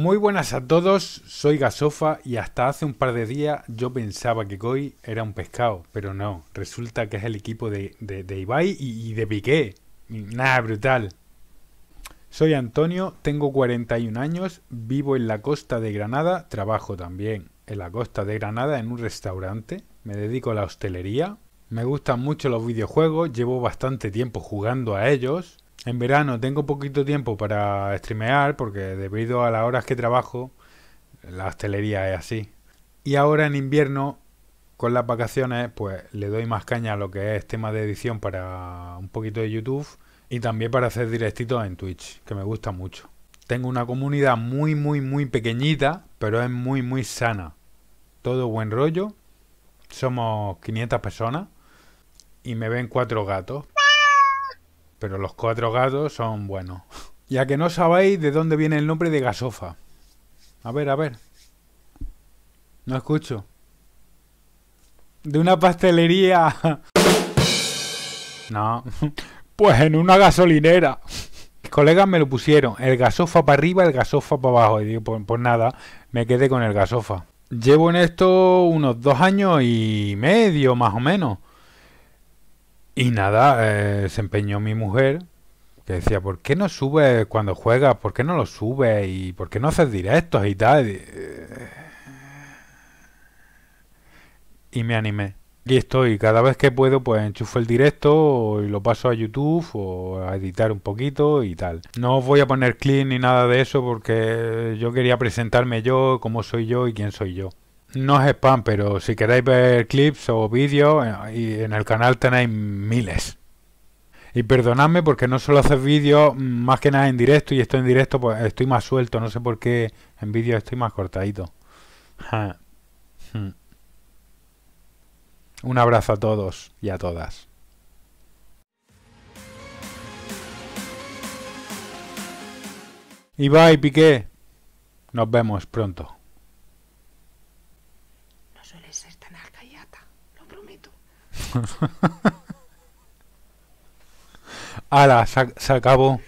Muy buenas a todos, soy Gasofa y hasta hace un par de días yo pensaba que Koi era un pescado, pero no, resulta que es el equipo de, de, Ibai y, y, de Piqué. Nada, brutal. Soy Antonio, tengo 41 años, vivo en la costa de Granada, trabajo también en la costa de Granada en un restaurante, me dedico a la hostelería, me gustan mucho los videojuegos, llevo bastante tiempo jugando a ellos, en verano tengo poquito tiempo para streamear porque debido a las horas que trabajo, la hostelería es así. Y ahora en invierno, con las vacaciones, pues le doy más caña a lo que es tema de edición para un poquito de YouTube y también para hacer directitos en Twitch, que me gusta mucho. Tengo una comunidad muy, muy, muy pequeñita, pero es muy, muy sana. Todo buen rollo. Somos 500 personas y me ven cuatro gatos pero los cuatro gatos son buenos. Ya que no sabéis de dónde viene el nombre de gasofa. A ver, a ver. No escucho. De una pastelería. No. Pues en una gasolinera. Mis colegas me lo pusieron. El gasofa para arriba, el gasofa para abajo. Y digo, pues, pues, nada, me quedé con el gasofa. Llevo en esto unos dos años y medio, más o menos. Y nada, eh, se empeñó mi mujer, que decía, ¿por qué no subes cuando juegas? ¿Por qué no lo subes? ¿Y por qué no haces directos y tal? Eh, y me animé. Y estoy, cada vez que puedo, pues enchufo el directo y lo paso a YouTube o a editar un poquito y tal. No voy a poner clean ni nada de eso porque yo quería presentarme yo, cómo soy yo y quién soy yo. No es spam, pero si queréis ver clips o vídeos, eh, en el canal tenéis miles. Y perdonadme porque no solo hacer vídeos mm, más que nada en directo y estoy en directo pues estoy más suelto, no sé por qué en vídeo estoy más cortadito. Hmm. Un abrazo a todos y a todas. Y bye, Piqué, nos vemos pronto. lo prometo. Ala, se acabó.